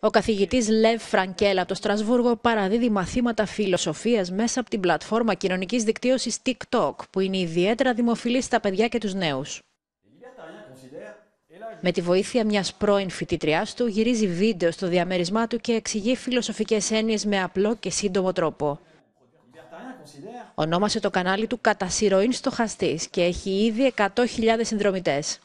Ο καθηγητής Λεβ Φραγκέλα από το Στρασβούργο παραδίδει μαθήματα φιλοσοφίας μέσα από την πλατφόρμα κοινωνικής δικτύωσης TikTok, που είναι ιδιαίτερα δημοφιλή στα παιδιά και τους νέους. Με τη βοήθεια μιας πρώην φοιτητριάς του, γυρίζει βίντεο στο διαμέρισμά του και εξηγεί φιλοσοφικές έννοιες με απλό και σύντομο τρόπο. Ονόμασε το κανάλι του Κατά Στοχαστής και έχει ήδη 100.000 συνδρομητές.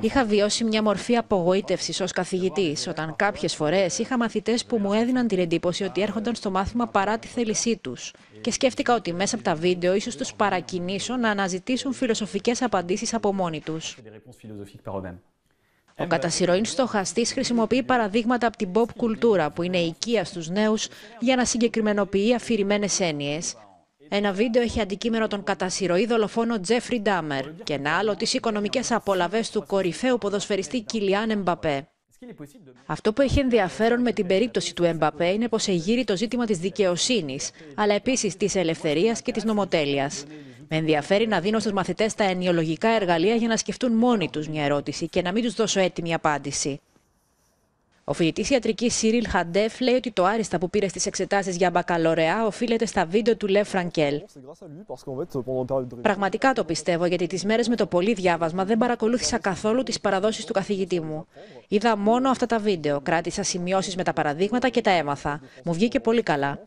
Είχα βιώσει μια μορφή απογοήτευσης ως καθηγητής, όταν κάποιες φορές είχα μαθητές που μου έδιναν την εντύπωση ότι έρχονταν στο μάθημα παρά τη θέλησή τους. Και σκέφτηκα ότι μέσα από τα βίντεο ίσως τους παρακινήσω να αναζητήσουν φιλοσοφικές απαντήσεις από μόνοι τους. Ο κατασυρωήν στοχαστής χρησιμοποιεί παραδείγματα από την pop κουλτούρα που είναι οικία στους νέους για να συγκεκριμενοποιεί αφηρημένες έννοιες, ένα βίντεο έχει αντικείμενο τον κατασυρωή δολοφόνο Τζέφρι Ντάμερ και ένα άλλο τις οικονομικές απολαβές του κορυφαίου ποδοσφαιριστή Κιλιάν Εμπαπέ. Αυτό που έχει ενδιαφέρον με την περίπτωση του Εμπαπέ είναι πως εγείρει το ζήτημα της δικαιοσύνης, αλλά επίσης της ελευθερίας και της νομοτέλειας. Με ενδιαφέρει να δίνω στους μαθητές τα ενοιολογικά εργαλεία για να σκεφτούν μόνοι τους μια ερώτηση και να μην τους δώσω έτοιμη απάντηση. Ο φοιτητής ιατρικής Σιρίλ Χαντέφ λέει ότι το άριστα που πήρε στις εξετάσεις για μπακαλωρεά οφείλεται στα βίντεο του Λεφ Φραγκέλ. Πραγματικά το πιστεύω, γιατί τις μέρες με το πολύ διάβασμα δεν παρακολούθησα καθόλου τις παραδόσεις του καθηγητή μου. Είδα μόνο αυτά τα βίντεο, κράτησα σημειώσεις με τα παραδείγματα και τα έμαθα. Μου βγήκε πολύ καλά.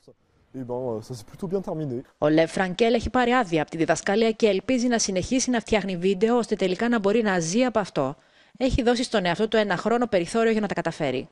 Ο Λεφ Φραγκέλ έχει πάρει άδεια από τη διδασκαλία και ελπίζει να συνεχίσει να φτιάχνει βίντεο ώστε τελικά να μπορεί να ζει από αυτό έχει δώσει στον εαυτό του ένα χρόνο περιθώριο για να τα καταφέρει.